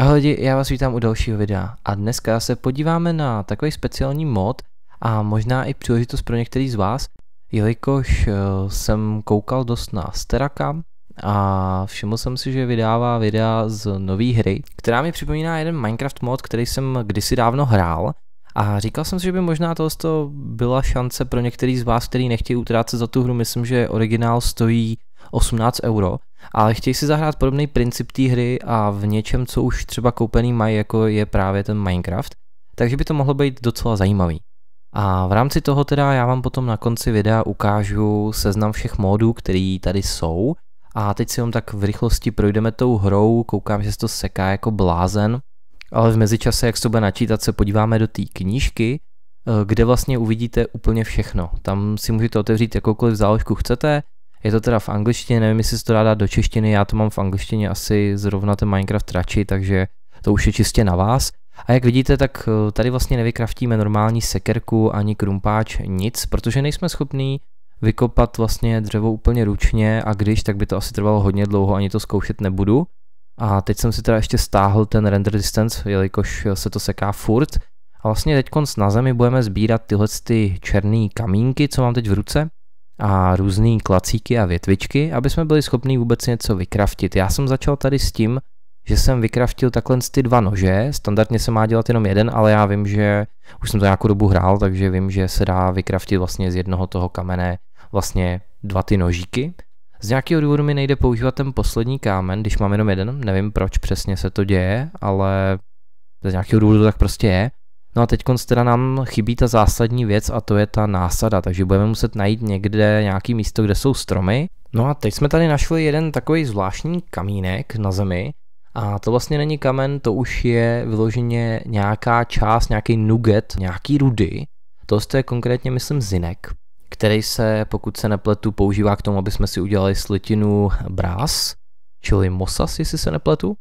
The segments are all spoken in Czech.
Ahoj lidi, já vás vítám u dalšího videa a dneska se podíváme na takový speciální mod a možná i příležitost pro některý z vás, jelikož eh, jsem koukal dost na Steraka a všiml jsem si, že vydává videa z nové hry, která mi připomíná jeden Minecraft mod, který jsem kdysi dávno hrál a říkal jsem si, že by možná tohle byla šance pro některý z vás, který nechtějí utrácet za tu hru, myslím, že originál stojí 18 euro, ale chtějí si zahrát podobný princip té hry a v něčem, co už třeba koupený mají, jako je právě ten Minecraft, takže by to mohlo být docela zajímavý. A v rámci toho teda já vám potom na konci videa ukážu seznam všech módů, který tady jsou. A teď si jenom tak v rychlosti projdeme tou hrou, koukám, že se to seká jako blázen, ale v mezičase, jak se to bude načítat, se podíváme do té knížky, eh, kde vlastně uvidíte úplně všechno. Tam si můžete otevřít jakoukoliv záložku chcete, je to teda v angličtině, nevím, jestli se to dá dát do češtiny, já to mám v angličtině asi zrovna ten Minecraft radši, takže to už je čistě na vás. A jak vidíte, tak eh, tady vlastně nevykraftíme normální sekerku ani krumpáč, nic, protože nejsme schopní vykopat vlastně dřevo úplně ručně a když, tak by to asi trvalo hodně dlouho, ani to zkoušet nebudu. A teď jsem si teda ještě stáhl ten render distance, jelikož eh, se to seká furt. A vlastně teď na zemi budeme sbírat tyhle ty černé kamínky, co mám teď v ruce a různé klacíky a větvičky, aby jsme byli schopni vůbec něco vykraftit. Já jsem začal tady s tím, že jsem vykraftil takhle ty dva nože, standardně se má dělat jenom jeden, ale já vím, že už jsem to nějakou dobu hrál, takže vím, že se dá vykraftit vlastně z jednoho toho kamene vlastně dva ty nožíky. Z nějakého důvodu mi nejde používat ten poslední kámen, když mám jenom jeden, nevím proč přesně se to děje, ale z nějakého důvodu tak prostě je. No a teď teda nám chybí ta zásadní věc a to je ta násada, takže budeme muset najít někde nějaký místo, kde jsou stromy. No a teď jsme tady našli jeden takový zvláštní kamínek na zemi a to vlastně není kamen, to už je vyloženě nějaká část, nějaký nugget, nějaký rudy. To je konkrétně, myslím, zinek, který se, pokud se nepletu, používá k tomu, aby jsme si udělali slitinu brás, čili mosas, jestli se nepletu.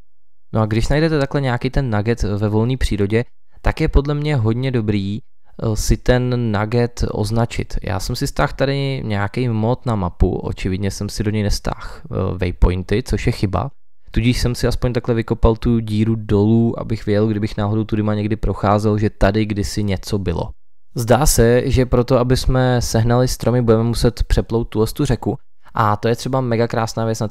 No a když najdete takhle nějaký ten nugget ve volné přírodě, tak je podle mě hodně dobrý eh, si ten nugget označit. Já jsem si stáhl tady nějaký mod na mapu, očividně jsem si do něj nestáhl eh, waypointy, což je chyba. Tudíž jsem si aspoň takhle vykopal tu díru dolů, abych věděl, kdybych náhodou tudy má někdy procházel, že tady kdysi něco bylo. Zdá se, že proto, aby jsme sehnali stromy, budeme muset přeplout tuhle tu řeku. A to je třeba mega krásná věc na,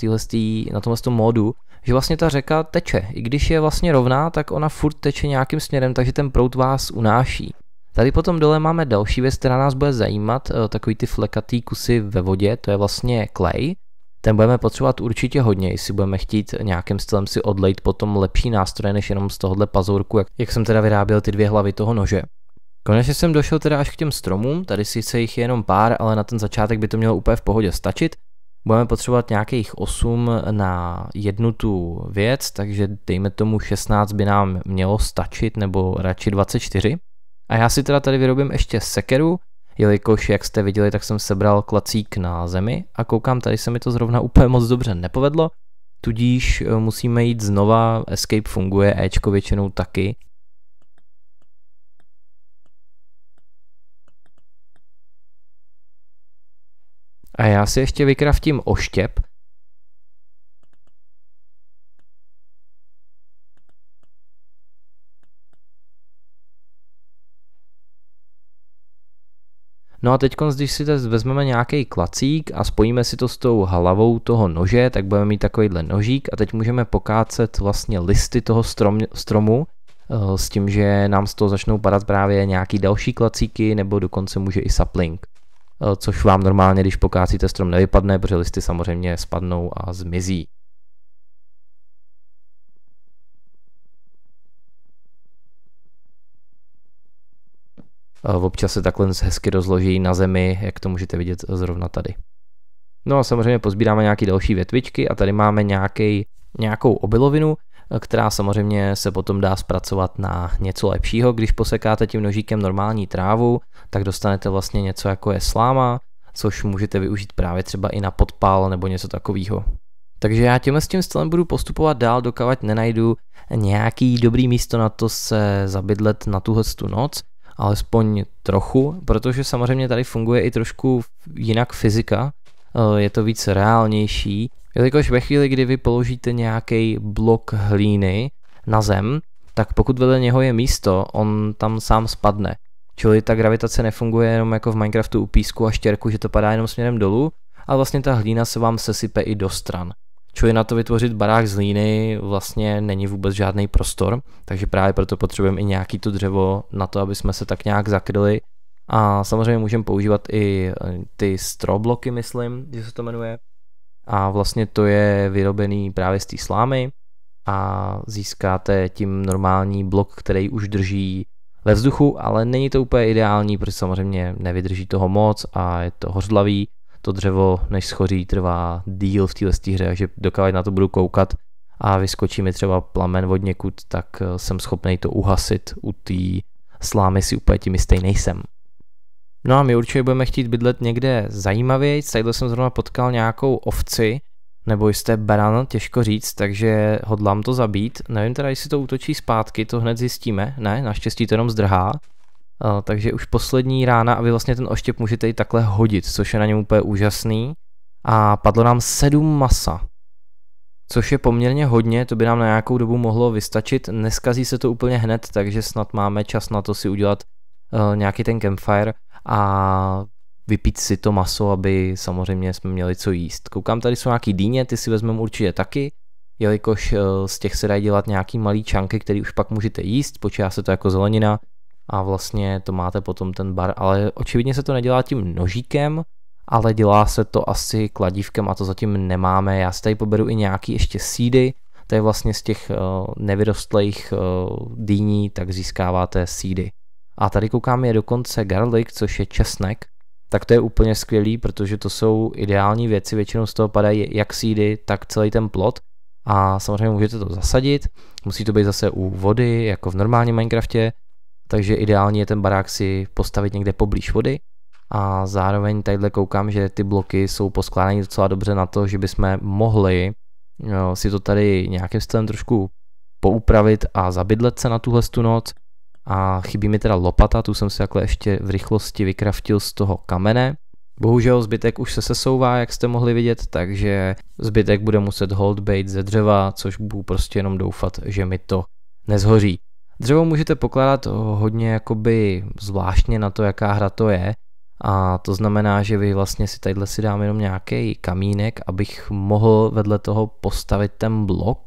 na tomhle modu, že vlastně ta řeka teče. I když je vlastně rovná, tak ona furt teče nějakým směrem, takže ten prout vás unáší. Tady potom dole máme další věc, která nás bude zajímat, eh, takový ty flekatý kusy ve vodě, to je vlastně klej. Ten budeme potřebovat určitě hodně, jestli budeme chtít nějakým stylem si odlejt potom lepší nástroje, než jenom z tohohle pazourku, jak, jak jsem teda vyráběl ty dvě hlavy toho nože. Konečně jsem došel teda až k těm stromům, tady sice jich je jenom pár, ale na ten začátek by to mělo úplně v pohodě stačit budeme potřebovat nějakých 8 na jednu tu věc, takže dejme tomu 16 by nám mělo stačit, nebo radši 24. A já si teda tady vyrobím ještě sekeru, jelikož jak jste viděli, tak jsem sebral klacík na zemi a koukám, tady se mi to zrovna úplně moc dobře nepovedlo, tudíž eh, musíme jít znova, escape funguje, Ečko většinou taky, A já si ještě vykraftím oštěp. No a teď, když si vezmeme nějaký klacík a spojíme si to s tou hlavou toho nože, tak budeme mít takovýhle nožík a teď můžeme pokácet vlastně listy toho strom, stromu eh, s tím, že nám z toho začnou padat právě nějaký další klacíky nebo dokonce může i sapling. Eh, což vám normálně, když pokácíte strom, nevypadne, protože listy samozřejmě spadnou a zmizí. Eh, občas se takhle hezky rozloží na zemi, jak to můžete vidět zrovna tady. No a samozřejmě pozbíráme nějaké další větvičky a tady máme nějaký, nějakou obilovinu, která samozřejmě se potom dá zpracovat na něco lepšího. Když posekáte tím nožíkem normální trávu, tak dostanete vlastně něco jako je sláma, což můžete využít právě třeba i na podpal nebo něco takového. Takže já tímhle s tím stylem budu postupovat dál, dokávat nenajdu nějaký dobrý místo na to se zabydlet na tuhle tu noc, alespoň trochu, protože samozřejmě tady funguje i trošku jinak fyzika, eh, je to víc reálnější Jelikož ve chvíli, kdy vy položíte nějaký blok hlíny na zem, tak pokud vedle něho je místo, on tam sám spadne. Čili ta gravitace nefunguje jenom jako v Minecraftu u písku a štěrku, že to padá jenom směrem dolů, a vlastně ta hlína se vám sesype i do stran. Čili na to vytvořit barák z hlíny vlastně není vůbec žádný prostor, takže právě proto potřebujeme i nějaký to dřevo na to, aby jsme se tak nějak zakryli. A samozřejmě můžeme používat i eh, ty strobloky, myslím, že se to jmenuje, a vlastně to je vyrobený právě z té slámy a získáte tím normální blok, který už drží ve vzduchu, ale není to úplně ideální, protože samozřejmě nevydrží toho moc a je to hořlavý. To dřevo, než schoří, trvá díl v téhle hře, takže dokávat na to budu koukat a vyskočí mi třeba plamen od někud, tak eh, jsem schopný to uhasit. U té slámy si úplně tím stejný nejsem. No a my určitě budeme chtít bydlet někde zajímavě. Tadyhle jsem zrovna potkal nějakou ovci, nebo jste baran, těžko říct, takže hodlám to zabít. Nevím teda, jestli to útočí zpátky, to hned zjistíme. Ne, naštěstí to jenom zdrhá. Uh, takže už poslední rána a vy vlastně ten oštěp můžete i takhle hodit, což je na něm úplně úžasný. A padlo nám sedm masa, což je poměrně hodně, to by nám na nějakou dobu mohlo vystačit. Neskazí se to úplně hned, takže snad máme čas na to si udělat uh, nějaký ten campfire a vypít si to maso, aby samozřejmě jsme měli co jíst. Koukám, tady jsou nějaký dýně, ty si vezmeme určitě taky, jelikož eh, z těch se dají dělat nějaký malý čanky, který už pak můžete jíst, počítá se to jako zelenina a vlastně to máte potom ten bar, ale očividně se to nedělá tím nožíkem, ale dělá se to asi kladívkem a to zatím nemáme. Já si tady poberu i nějaký ještě sídy, to je vlastně z těch eh, nevyrostlých eh, dýní, tak získáváte sídy. A tady koukám je dokonce garlic, což je česnek, tak to je úplně skvělý, protože to jsou ideální věci, většinou z toho padají jak sídy, tak celý ten plot. A samozřejmě můžete to zasadit, musí to být zase u vody, jako v normálním Minecraftě, takže ideální je ten barák si postavit někde poblíž vody. A zároveň tadyhle koukám, že ty bloky jsou poskládány docela dobře na to, že bychom mohli si to tady nějakým stylem trošku poupravit a zabydlet se na tuhle noc a chybí mi teda lopata, tu jsem si takhle ještě v rychlosti vykraftil z toho kamene. Bohužel zbytek už se sesouvá, jak jste mohli vidět, takže zbytek bude muset hold bait ze dřeva, což budu prostě jenom doufat, že mi to nezhoří. Dřevo můžete pokládat hodně jakoby zvláštně na to, jaká hra to je. A to znamená, že vy vlastně si tadyhle si dám jenom nějaký kamínek, abych mohl vedle toho postavit ten blok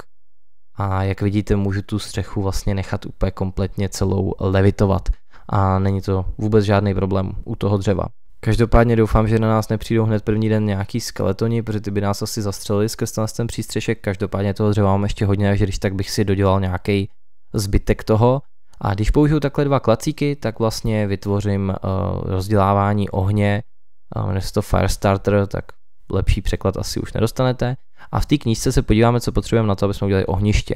a jak vidíte, můžu tu střechu vlastně nechat úplně kompletně celou levitovat a není to vůbec žádný problém u toho dřeva. Každopádně doufám, že na nás nepřijdou hned první den nějaký skeletoni, protože ty by nás asi zastřelili skrz ten přístřešek. Každopádně toho dřeva mám ještě hodně, takže když tak bych si dodělal nějaký zbytek toho. A když použiju takhle dva klacíky, tak vlastně vytvořím uh, rozdělávání ohně, jmenuje se to Firestarter, tak lepší překlad asi už nedostanete. A v té knížce se podíváme, co potřebujeme na to, abychom udělali ohniště.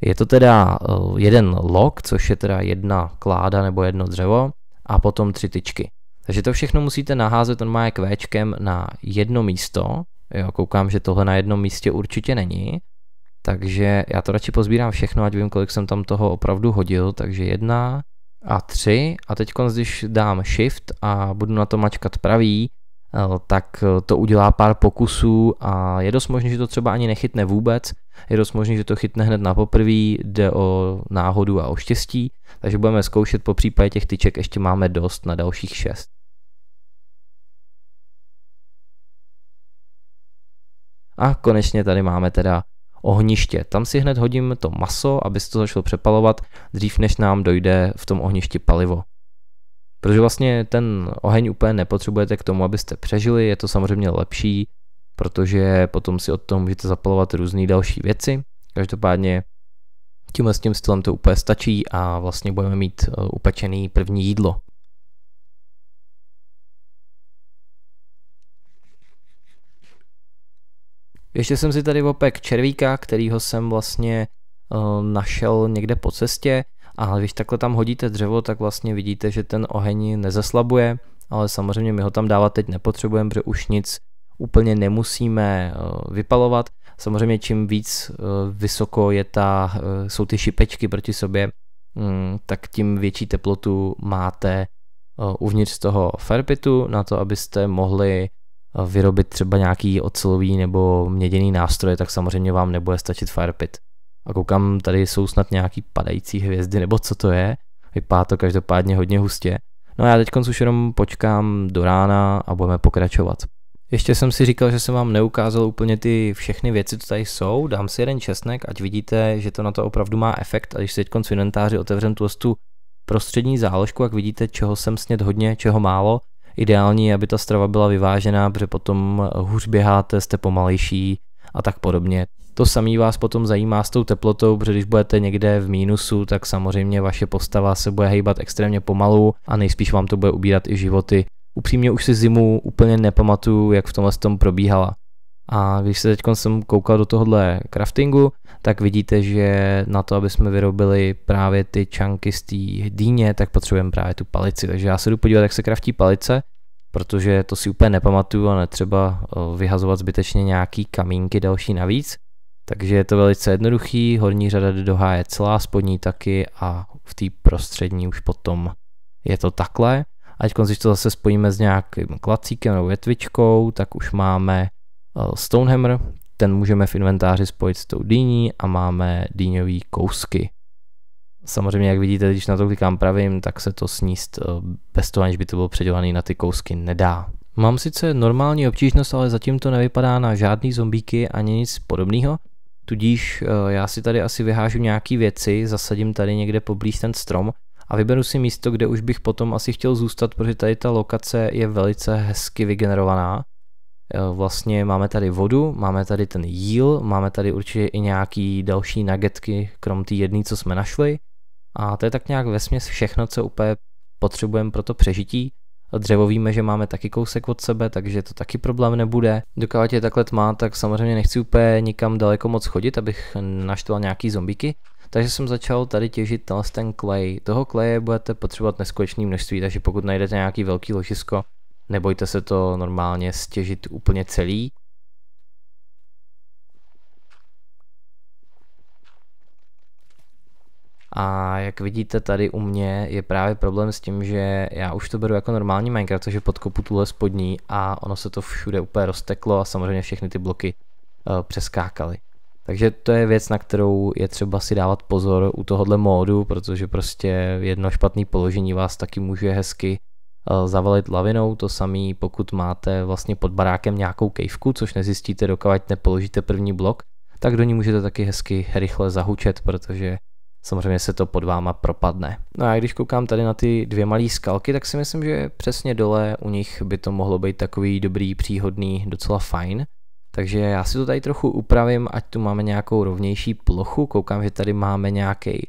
Je to teda eh, jeden lok, což je teda jedna kláda nebo jedno dřevo a potom tři tyčky. Takže to všechno musíte naházet on má kvéčkem na jedno místo. Jo, koukám, že tohle na jednom místě určitě není. Takže já to radši pozbírám všechno, ať vím, kolik jsem tam toho opravdu hodil. Takže jedna a tři. A teď, když dám shift a budu na to mačkat pravý, Eh, tak eh, to udělá pár pokusů a je dost možné, že to třeba ani nechytne vůbec, je dost možné, že to chytne hned na poprví, jde o náhodu a o štěstí, takže budeme zkoušet, po případě těch tyček ještě máme dost na dalších šest. A konečně tady máme teda ohniště. Tam si hned hodím to maso, aby se to začalo přepalovat, dřív než nám dojde v tom ohništi palivo. Protože vlastně ten oheň úplně nepotřebujete k tomu, abyste přežili, je to samozřejmě lepší, protože potom si od toho můžete zapalovat různé další věci. Každopádně tímhle s tím stylem to úplně stačí a vlastně budeme mít eh, upečený první jídlo. Ještě jsem si tady opek červíka, kterýho jsem vlastně eh, našel někde po cestě. A když takhle tam hodíte dřevo, tak vlastně vidíte, že ten oheň nezeslabuje, ale samozřejmě my ho tam dávat teď nepotřebujeme, protože už nic úplně nemusíme eh, vypalovat. Samozřejmě čím víc eh, vysoko je ta, eh, jsou ty šipečky proti sobě, mm, tak tím větší teplotu máte uvnitř toho ferpitu na to, abyste mohli vyrobit třeba nějaký ocelový nebo měděný nástroje, tak samozřejmě vám nebude stačit firepit a koukám, tady jsou snad nějaký padající hvězdy, nebo co to je. Vypadá to každopádně hodně hustě. No a já teď už jenom počkám do rána a budeme pokračovat. Ještě jsem si říkal, že jsem vám neukázal úplně ty všechny věci, co tady jsou. Dám si jeden česnek, ať vidíte, že to na to opravdu má efekt. A když si teď v inventáři otevřem tu, tu prostřední záložku, jak vidíte, čeho jsem sněd hodně, čeho málo. Ideální je, aby ta strava byla vyvážená, protože potom hůř běháte, jste pomalejší a tak podobně. To samé vás potom zajímá s tou teplotou, protože když budete někde v mínusu, tak samozřejmě vaše postava se bude hejbat extrémně pomalu a nejspíš vám to bude ubírat i životy. Upřímně už si zimu úplně nepamatuju, jak v tomhle tom probíhala. A když se teď jsem koukal do tohohle craftingu, tak vidíte, že na to, aby jsme vyrobili právě ty čanky z té dýně, tak potřebujeme právě tu palici. Takže já se jdu podívat, jak se kraftí palice, protože to si úplně nepamatuju a netřeba eh, vyhazovat zbytečně nějaký kamínky další navíc. Takže je to velice jednoduchý, horní řada jde do celá, spodní taky a v té prostřední už potom je to takhle. Ať když to zase spojíme s nějakým klacíkem nebo větvičkou, tak už máme eh, Stonehammer, ten můžeme v inventáři spojit s tou dýní a máme dýňový kousky. Samozřejmě, jak vidíte, když na to klikám pravým, tak se to sníst eh, bez toho, aniž by to bylo předělané na ty kousky, nedá. Mám sice normální obtížnost, ale zatím to nevypadá na žádný zombíky ani nic podobného, Tudíž eh, já si tady asi vyhážu nějaké věci, zasadím tady někde poblíž ten strom a vyberu si místo, kde už bych potom asi chtěl zůstat, protože tady ta lokace je velice hezky vygenerovaná. Eh, vlastně máme tady vodu, máme tady ten jíl, máme tady určitě i nějaký další nagetky, krom té jedné, co jsme našli. A to je tak nějak vesměs všechno, co úplně potřebujeme pro to přežití. Dřevo víme, že máme taky kousek od sebe, takže to taky problém nebude. Dokud je takhle tma, tak samozřejmě nechci úplně nikam daleko moc chodit, abych naštval nějaký zombíky. Takže jsem začal tady těžit tenhle ten klej. Toho kleje budete potřebovat neskutečné množství, takže pokud najdete nějaký velký ložisko, nebojte se to normálně stěžit úplně celý. A jak vidíte tady u mě je právě problém s tím, že já už to beru jako normální Minecraft, takže podkopu tuhle spodní a ono se to všude úplně rozteklo a samozřejmě všechny ty bloky uh, přeskákaly. Takže to je věc, na kterou je třeba si dávat pozor u tohohle módu, protože prostě jedno špatné položení vás taky může hezky eh, zavalit lavinou, to samý pokud máte vlastně pod barákem nějakou kejvku, což nezjistíte, dokud nepoložíte první blok, tak do ní můžete taky hezky rychle zahučet, protože samozřejmě se to pod váma propadne. No a když koukám tady na ty dvě malé skalky, tak si myslím, že přesně dole u nich by to mohlo být takový dobrý, příhodný, docela fajn. Takže já si to tady trochu upravím, ať tu máme nějakou rovnější plochu. Koukám, že tady máme nějaký eh,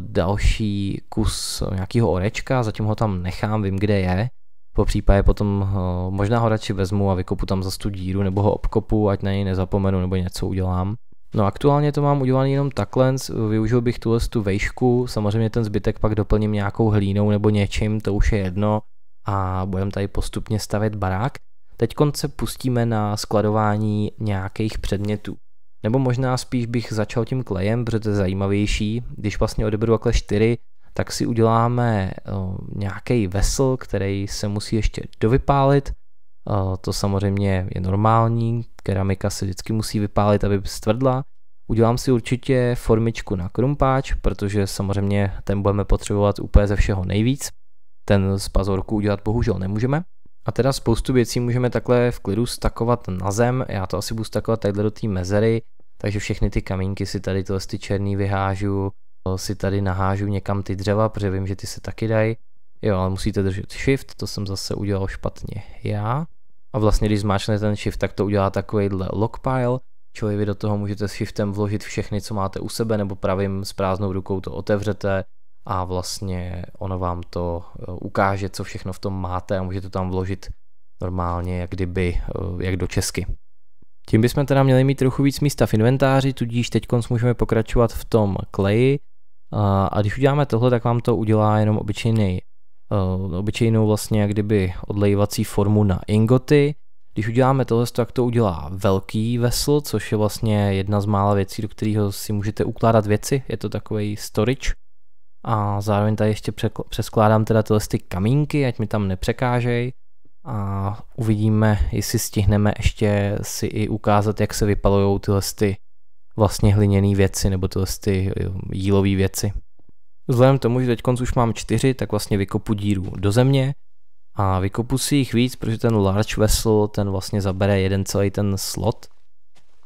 další kus eh, nějakého orečka, zatím ho tam nechám, vím kde je. Po případě potom eh, možná ho radši vezmu a vykopu tam za tu díru nebo ho obkopu, ať na něj nezapomenu nebo něco udělám. No aktuálně to mám udělané jenom takhle, využil bych tuhle tu vejšku, samozřejmě ten zbytek pak doplním nějakou hlínou nebo něčím, to už je jedno a budeme tady postupně stavět barák. Teď se pustíme na skladování nějakých předmětů. Nebo možná spíš bych začal tím klejem, protože to je zajímavější. Když vlastně odeberu takhle 4, tak si uděláme nějaký vesel, který se musí ještě dovypálit to samozřejmě je normální, keramika se vždycky musí vypálit, aby stvrdla. Udělám si určitě formičku na krumpáč, protože samozřejmě ten budeme potřebovat úplně ze všeho nejvíc. Ten z pazorku udělat bohužel nemůžeme. A teda spoustu věcí můžeme takhle v klidu stakovat na zem, já to asi budu stakovat takhle do té mezery, takže všechny ty kamínky si tady tohle ty černý vyhážu, si tady nahážu někam ty dřeva, protože vím, že ty se taky dají. Jo, ale musíte držet shift, to jsem zase udělal špatně já. A vlastně, když zmáčne ten shift, tak to udělá takovýhle lockpile, čili vy do toho můžete s shiftem vložit všechny, co máte u sebe, nebo pravým s prázdnou rukou to otevřete a vlastně ono vám to eh, ukáže, co všechno v tom máte a můžete tam vložit normálně, jak kdyby, eh, jak do česky. Tím bychom teda měli mít trochu víc místa v inventáři, tudíž teď můžeme pokračovat v tom kleji. A když uděláme tohle, tak vám to udělá jenom obyčejný Eh, obyčejnou vlastně jak kdyby odlejvací formu na ingoty. Když uděláme tohle, tak to udělá velký vesl, což je vlastně jedna z mála věcí, do kterého si můžete ukládat věci. Je to takový storage. A zároveň tady ještě přeskládám teda tyhle ty kamínky, ať mi tam nepřekážej. A uvidíme, jestli stihneme ještě si i ukázat, jak se vypalují tyhle ty vlastně hliněné věci nebo tyhle ty eh, jílové věci. Vzhledem k tomu, že teď už mám čtyři, tak vlastně vykopu díru do země a vykopu si jich víc, protože ten large vessel, ten vlastně zabere jeden celý ten slot,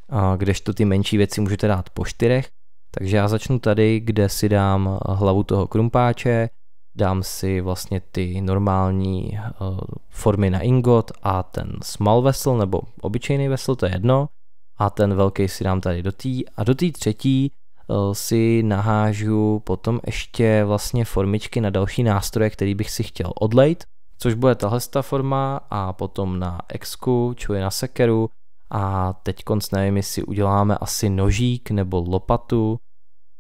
a kdežto ty menší věci můžete dát po čtyřech. Takže já začnu tady, kde si dám hlavu toho krumpáče, dám si vlastně ty normální uh, formy na ingot a ten small vessel nebo obyčejný vessel, to je jedno. A ten velký si dám tady do té. A do té třetí Eh, si nahážu potom ještě vlastně formičky na další nástroje, který bych si chtěl odlejt, což bude tahle forma a potom na exku, čuje na sekeru a teď konc nevím, jestli uděláme asi nožík nebo lopatu,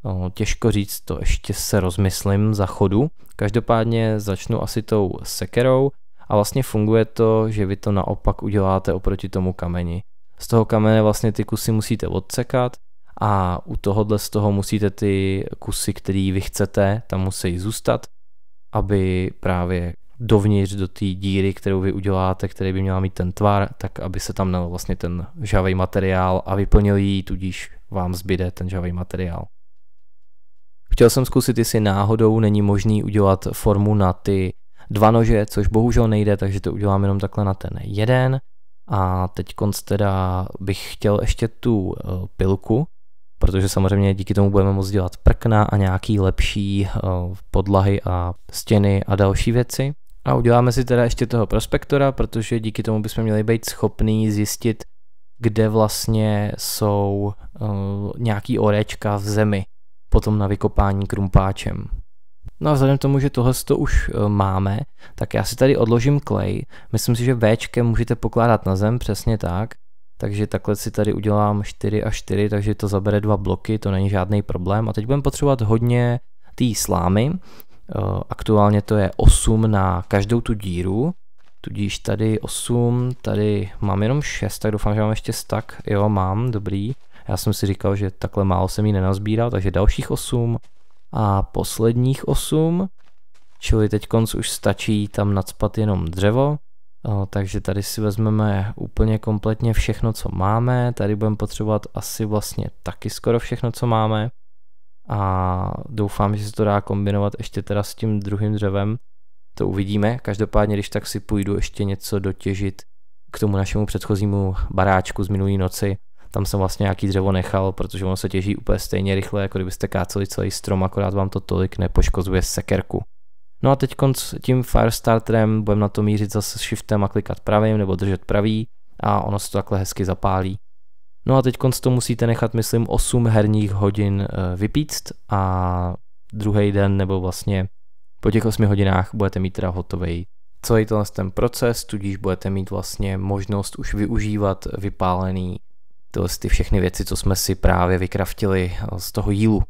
no, těžko říct, to ještě se rozmyslím za chodu. Každopádně začnu asi tou sekerou a vlastně funguje to, že vy to naopak uděláte oproti tomu kameni. Z toho kamene vlastně ty kusy musíte odsekat, a u tohohle z toho musíte ty kusy, který vy chcete, tam musí zůstat, aby právě dovnitř do té díry, kterou vy uděláte, který by měla mít ten tvar, tak aby se tam nal vlastně ten žavý materiál a vyplnil ji, tudíž vám zbyde ten žavý materiál. Chtěl jsem zkusit, jestli náhodou není možný udělat formu na ty dva nože, což bohužel nejde, takže to udělám jenom takhle na ten jeden. A teď teda bych chtěl ještě tu eh, pilku, protože samozřejmě díky tomu budeme moct dělat prkna a nějaký lepší eh, podlahy a stěny a další věci. A uděláme si teda ještě toho prospektora, protože díky tomu bychom měli být schopní zjistit, kde vlastně jsou eh, nějaký orečka v zemi, potom na vykopání krumpáčem. No a vzhledem k tomu, že tohle to už eh, máme, tak já si tady odložím klej. Myslím si, že Včkem můžete pokládat na zem, přesně tak takže takhle si tady udělám 4 a 4, takže to zabere dva bloky, to není žádný problém. A teď budeme potřebovat hodně té slámy, eh, aktuálně to je 8 na každou tu díru, tudíž tady 8, tady mám jenom 6, tak doufám, že mám ještě stak, jo mám, dobrý. Já jsem si říkal, že takhle málo jsem ji nenazbíral, takže dalších 8 a posledních 8, čili teď už stačí tam nadspat jenom dřevo, No, takže tady si vezmeme úplně kompletně všechno, co máme. Tady budeme potřebovat asi vlastně taky skoro všechno, co máme. A doufám, že se to dá kombinovat ještě teda s tím druhým dřevem. To uvidíme. Každopádně, když tak si půjdu ještě něco dotěžit k tomu našemu předchozímu baráčku z minulý noci. Tam jsem vlastně nějaký dřevo nechal, protože ono se těží úplně stejně rychle, jako kdybyste káceli celý strom, akorát vám to tolik nepoškozuje sekerku. No a teď s tím Firestarterem budeme na to mířit zase s shiftem a klikat pravým nebo držet pravý a ono se to takhle hezky zapálí. No a teď to musíte nechat, myslím, 8 herních hodin eh, vypíct a druhý den nebo vlastně po těch 8 hodinách budete mít teda hotový celý tenhle ten proces, tudíž budete mít vlastně možnost už využívat vypálený ty všechny věci, co jsme si právě vykraftili z toho jílu.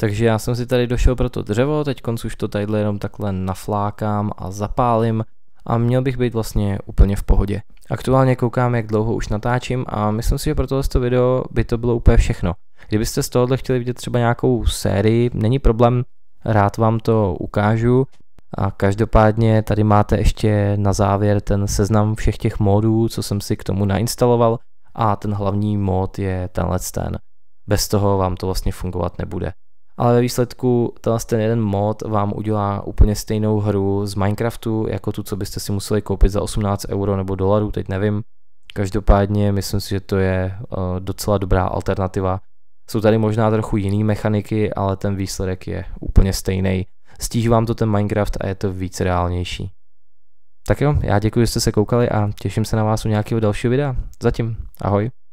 Takže já jsem si tady došel pro to dřevo, teď už to tadyhle jenom takhle naflákám a zapálím a měl bych být vlastně úplně v pohodě. Aktuálně koukám, jak dlouho už natáčím a myslím si, že pro tohle video by to bylo úplně všechno. Kdybyste z tohohle chtěli vidět třeba nějakou sérii, není problém, rád vám to ukážu. A každopádně tady máte ještě na závěr ten seznam všech těch modů, co jsem si k tomu nainstaloval a ten hlavní mod je tenhle ten. Bez toho vám to vlastně fungovat nebude ale ve výsledku tenhle ten jeden mod vám udělá úplně stejnou hru z Minecraftu, jako tu, co byste si museli koupit za 18 euro nebo dolarů, teď nevím. Každopádně myslím si, že to je eh, docela dobrá alternativa. Jsou tady možná trochu jiný mechaniky, ale ten výsledek je úplně stejný. Stíží vám to ten Minecraft a je to víc reálnější. Tak jo, já děkuji, že jste se koukali a těším se na vás u nějakého dalšího videa. Zatím, ahoj.